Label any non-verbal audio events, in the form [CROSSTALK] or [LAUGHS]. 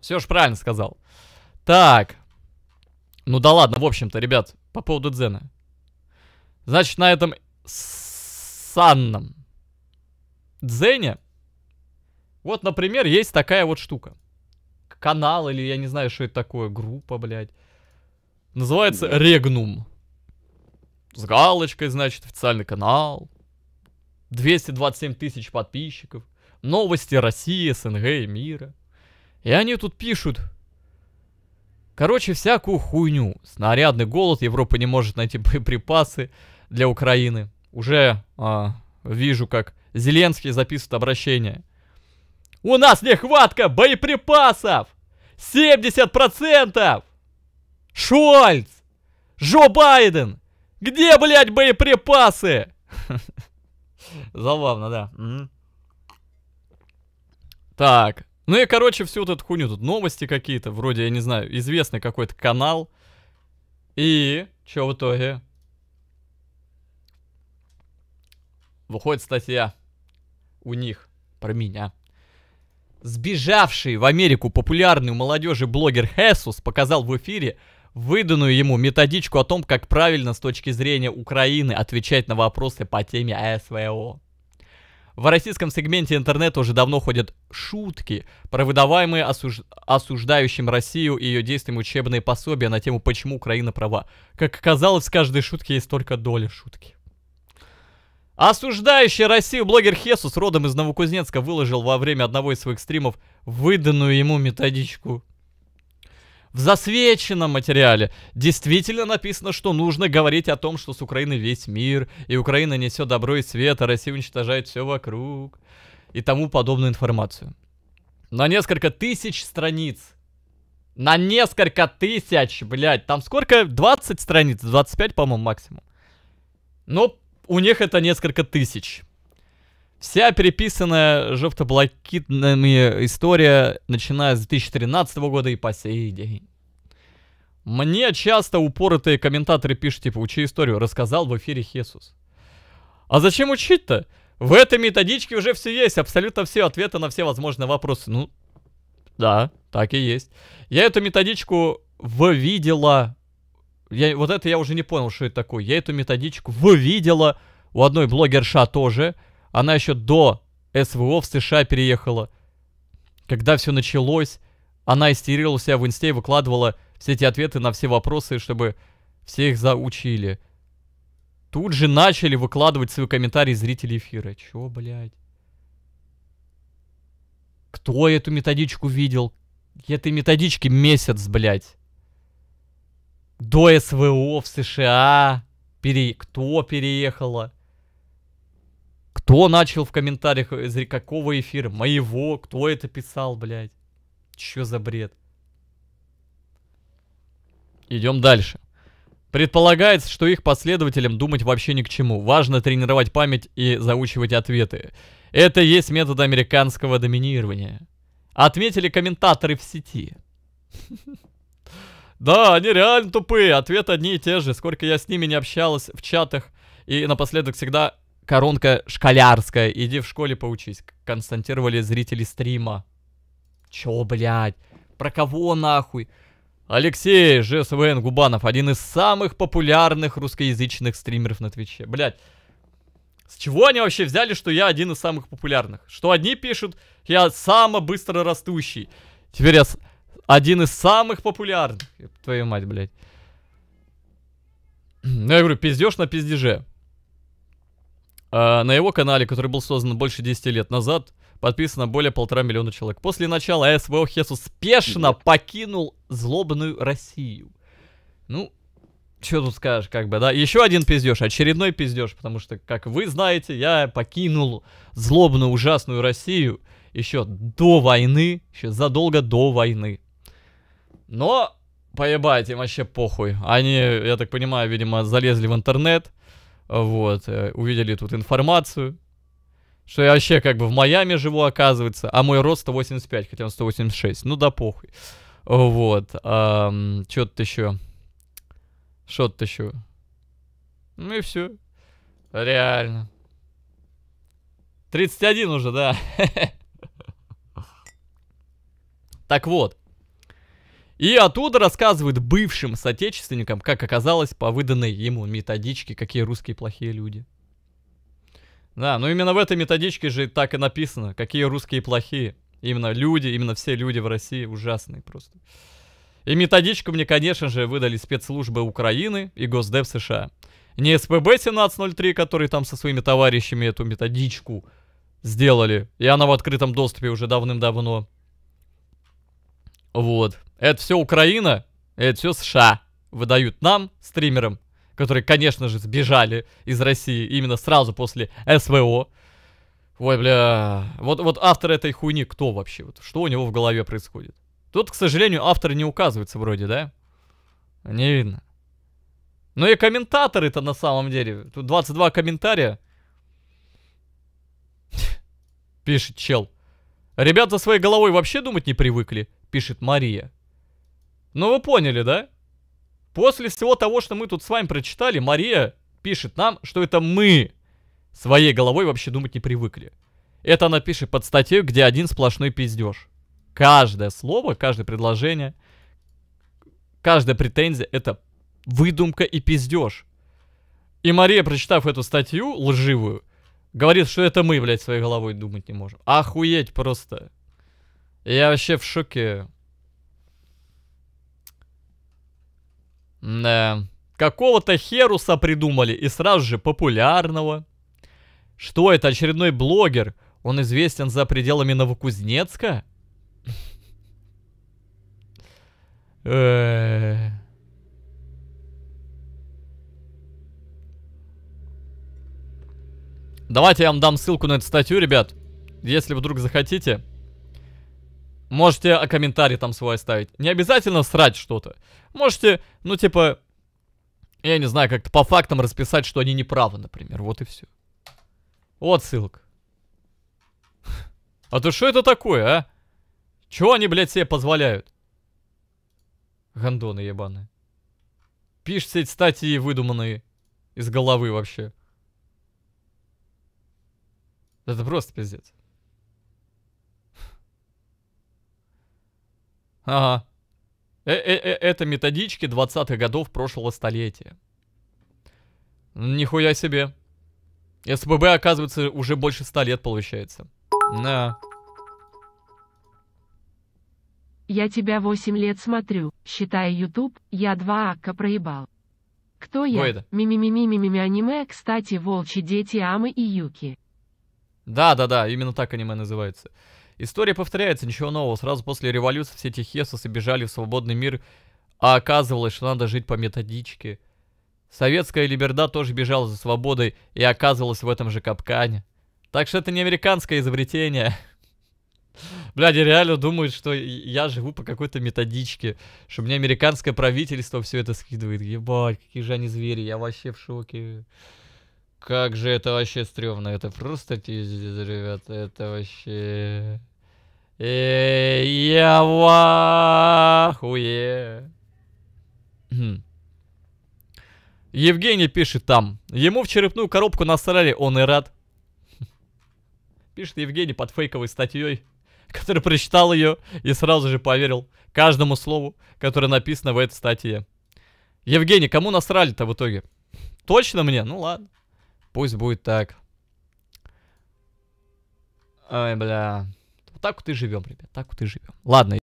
Все же правильно сказал. Так. Ну да ладно, в общем-то, ребят, по поводу Дзена. Значит, на этом санном Дзене вот, например, есть такая вот штука. Канал или я не знаю, что это такое, группа, блядь. Называется Регнум. С галочкой, значит, официальный канал. 227 тысяч подписчиков. Новости России, СНГ и мира. И они тут пишут. Короче, всякую хуйню. Снарядный голод, Европа не может найти [LAUGHS] боеприпасы для Украины. Уже а, вижу, как Зеленский записывает обращение. У нас нехватка боеприпасов! 70%! Шольц! Джо Байден! Где, блядь, боеприпасы? [LAUGHS] Забавно, да. Так, ну и, короче, всю вот эту хуйню. Тут новости какие-то, вроде, я не знаю, известный какой-то канал. И что в итоге? Выходит статья у них про меня. Сбежавший в Америку популярный у молодежи блогер Хесус показал в эфире выданную ему методичку о том, как правильно с точки зрения Украины отвечать на вопросы по теме а СВО. В российском сегменте интернета уже давно ходят шутки про выдаваемые осуж... осуждающим Россию и ее действиям учебные пособия на тему «Почему Украина права?». Как оказалось, в каждой шутке есть только доля шутки. Осуждающий Россию блогер Хесус родом из Новокузнецка выложил во время одного из своих стримов выданную ему методичку в засвеченном материале действительно написано, что нужно говорить о том, что с Украины весь мир, и Украина несет добро и свет, а Россия уничтожает все вокруг, и тому подобную информацию. На несколько тысяч страниц. На несколько тысяч, блядь. Там сколько? 20 страниц, 25, по-моему, максимум. Но ну, у них это несколько тысяч. Вся переписанная жовто-блакитными история, начиная с 2013 года и по сей день. Мне часто упоротые комментаторы пишут, типа, учи историю, рассказал в эфире Хесус. А зачем учить-то? В этой методичке уже все есть, абсолютно все ответы на все возможные вопросы. Ну, да, так и есть. Я эту методичку вывидела... Я, вот это я уже не понял, что это такое. Я эту методичку вывидела у одной блогерша тоже. Она еще до СВО в США переехала. Когда все началось, она истерила у себя в инсте и выкладывала все эти ответы на все вопросы, чтобы все их заучили. Тут же начали выкладывать свои комментарии зрители эфира. Чё, блядь? Кто эту методичку видел? Этой методички месяц, блядь. До СВО в США. Пере... Кто переехала? Кто начал в комментариях, э, из какого эфира? Моего, кто это писал, блядь? Чё за бред? Идем дальше. Предполагается, что их последователям думать вообще ни к чему. Важно тренировать память и заучивать ответы. Это есть метод американского доминирования. Отметили комментаторы в сети. [LAUGHS] Да, они реально тупые. Ответы одни и те же. Сколько я с ними не общалась в чатах. И напоследок всегда коронка школярская, иди в школе поучись. Константировали зрители стрима. Чё, блядь? Про кого нахуй? Алексей ЖСВН Губанов, один из самых популярных русскоязычных стримеров на Твиче. Блядь, с чего они вообще взяли, что я один из самых популярных? Что одни пишут, я самый быстро растущий. Теперь я один из самых популярных. Твою мать, блядь. [CLEARS THROAT] Ну, я говорю, пиздешь на пиздеже. А, на его канале, который был создан больше 10 лет назад, подписано более полтора миллиона человек. После начала СВО Хес успешно покинул злобную Россию. Ну, что тут скажешь, как бы, да? Еще один пиздеж, очередной пиздеж, потому что, как вы знаете, я покинул злобную, ужасную Россию еще до войны, еще задолго до войны. Но, поебать, им вообще похуй. Они, я так понимаю, видимо, залезли в интернет, вот, э, увидели тут информацию, что я вообще как бы в Майами живу, оказывается, а мой рост 185, хотя он 186. Ну да похуй. Вот. Эм, что то еще? Что то еще? Ну и все. Реально. 31 уже, да. [LAUGHS] Так вот. И оттуда рассказывает бывшим соотечественникам, как оказалось по выданной ему методичке, какие русские плохие люди. Да, но именно в этой методичке же так и написано, какие русские плохие. Именно люди, именно все люди в России ужасные просто. И методичку мне, конечно же, выдали спецслужбы Украины и Госдеп США. Не СПБ-1703, которые там со своими товарищами эту методичку сделали, и она в открытом доступе уже давным-давно, вот. Это все Украина, это все США выдают нам, стримерам, которые, конечно же, сбежали из России именно сразу после СВО. Ой, бля. Вот, вот автор этой хуйни кто вообще? Вот, что у него в голове происходит? Тут, к сожалению, автор не указывается вроде, да? Не видно. Ну и комментаторы-то на самом деле. Тут 22 комментария. [LAUGHS] Пишет чел. Ребята своей головой вообще думать не привыкли пишет Мария. Ну вы поняли, да? После всего того, что мы тут с вами прочитали, Мария пишет нам, что это мы своей головой вообще думать не привыкли. Это она пишет под статью, где один сплошной пиздеж. Каждое слово, каждое предложение, каждая претензия — это выдумка и пиздеж. И Мария, прочитав эту статью лживую, говорит, что это мы, блядь, своей головой думать не можем. Охуеть просто. Я вообще в шоке. Да. Какого-то Херуса придумали и сразу же популярного. Что это, очередной блогер? Он известен за пределами Новокузнецка? Э. Давайте я вам дам ссылку на эту статью, ребят. Если вдруг захотите. Можете комментарий там свой оставить. Не обязательно срать что-то. Можете, ну, типа, я не знаю, как-то по фактам расписать, что они неправы, например. Вот и все. Вот ссылка. [LAUGHS] А то что это такое, а? Чего они, блядь, себе позволяют? Гандоны ебаные. Пишите статьи выдуманные из головы вообще. Это просто пиздец. Ага. Э -э -э Это методички 20-х годов прошлого столетия. Нихуя себе. СПБ, оказывается, уже больше 100 лет получается. Да. Я тебя 8 лет смотрю, считая YouTube, я два акка проебал. Кто я? Мими-ми-ми-ми-ми-ми аниме, кстати, волчьи дети Амы и Юки. Да-да-да, именно так аниме называется. История повторяется, ничего нового. Сразу после революции все эти хесосы бежали в свободный мир, а оказывалось, что надо жить по методичке. Советская либерда тоже бежала за свободой и оказывалась в этом же капкане. Так что это не американское изобретение. [LAUGHS] Блядь, реально думают, что я живу по какой-то методичке, что мне американское правительство все это скидывает. Ебать, какие же они звери, я вообще в шоке. Как же это вообще стрёмно, это просто пиздец, ребята, это вообще... Э, я в ахуе. Евгений пишет там. Ему в черепную коробку насрали, он и рад. [LAUGHS] Пишет Евгений под фейковой статьей, [LAUGHS] который прочитал ее и сразу же поверил каждому слову, которое написано в этой статье. Евгений, кому насрали-то в итоге? [LAUGHS] Точно мне? Ну ладно. Пусть будет так. Ой, бля. Так вот и живем, ребят, так вот и живем. Ладно.